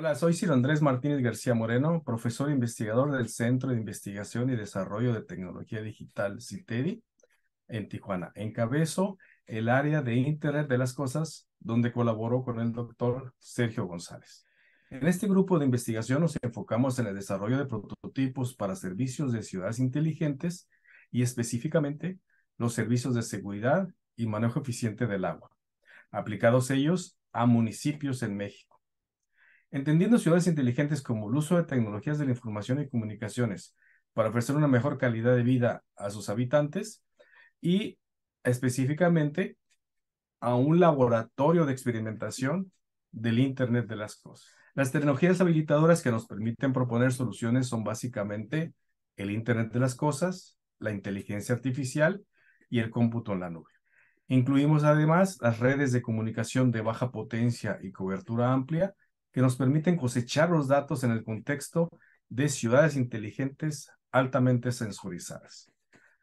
Hola, soy Ciro Andrés Martínez García Moreno, profesor e investigador del Centro de Investigación y Desarrollo de Tecnología Digital CITEDI en Tijuana. Encabezo el área de Internet de las Cosas, donde colaboró con el doctor Sergio González. En este grupo de investigación nos enfocamos en el desarrollo de prototipos para servicios de ciudades inteligentes y específicamente los servicios de seguridad y manejo eficiente del agua, aplicados ellos a municipios en México. Entendiendo ciudades inteligentes como el uso de tecnologías de la información y comunicaciones para ofrecer una mejor calidad de vida a sus habitantes y específicamente a un laboratorio de experimentación del Internet de las Cosas. Las tecnologías habilitadoras que nos permiten proponer soluciones son básicamente el Internet de las Cosas, la inteligencia artificial y el cómputo en la nube. Incluimos además las redes de comunicación de baja potencia y cobertura amplia, que nos permiten cosechar los datos en el contexto de ciudades inteligentes altamente sensorizadas.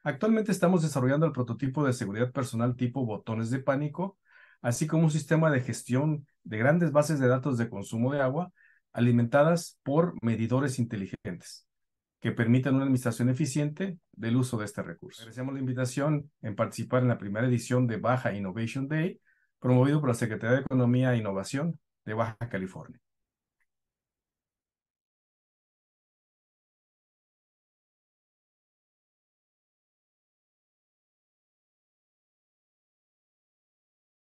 Actualmente estamos desarrollando el prototipo de seguridad personal tipo botones de pánico, así como un sistema de gestión de grandes bases de datos de consumo de agua alimentadas por medidores inteligentes que permitan una administración eficiente del uso de este recurso. Agradecemos la invitación en participar en la primera edición de Baja Innovation Day, promovido por la Secretaría de Economía e Innovación de Baja California.